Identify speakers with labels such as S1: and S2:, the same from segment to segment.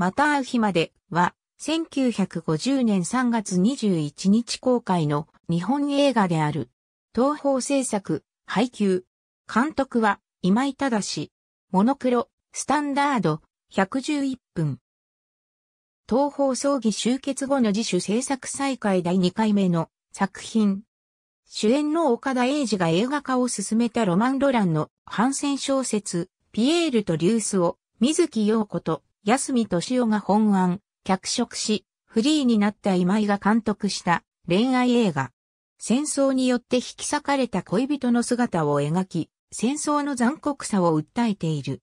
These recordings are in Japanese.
S1: また会う日ま
S2: では、1950年3月21日公開の日本映画である。東方制作、配給。監督は今井正。モノクロ、スタンダード、111分。東方葬儀終結後の自主制作再開第2回目の作品。主演の岡田英二が映画化を進めたロマン・ロランの反戦小説、ピエールとリュースを、水木陽子と安見敏夫が本案、脚色し、フリーになった今井が監督した恋愛映画。戦争によって引き裂かれた恋人の姿を描き、戦争の残酷さを訴えている。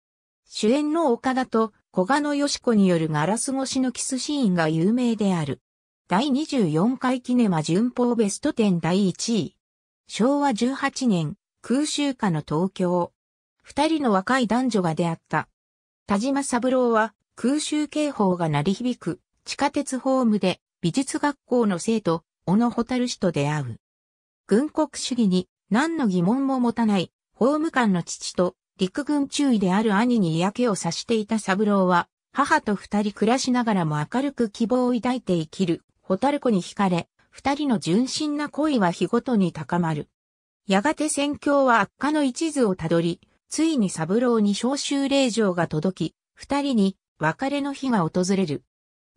S2: 主演の岡田と小賀野よ子によるガラス越しのキスシーンが有名である。第24回キネマ順法ベスト10第1位。昭和18年、空襲下の東京。二人の若い男女が出会った。田島三郎は空襲警報が鳴り響く地下鉄ホームで美術学校の生徒、小野蛍氏と出会う。軍国主義に何の疑問も持たない法務官の父と陸軍中尉である兄に嫌気をさしていた三郎は母と二人暮らしながらも明るく希望を抱いて生きる蛍子に惹かれ二人の純真な恋は日ごとに高まる。やがて戦況は悪化の一途をたどり、ついに三郎に召集令状が届き、二人に別れの日が訪れる。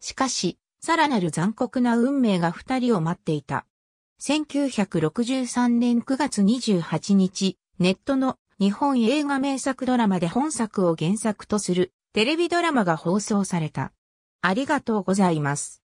S2: しかし、さらなる残酷な運命が二人を待っていた。1963年9月28日、ネットの日本映画名作ドラマで本作を原作とするテレビドラマが放送された。あり
S1: がとうございます。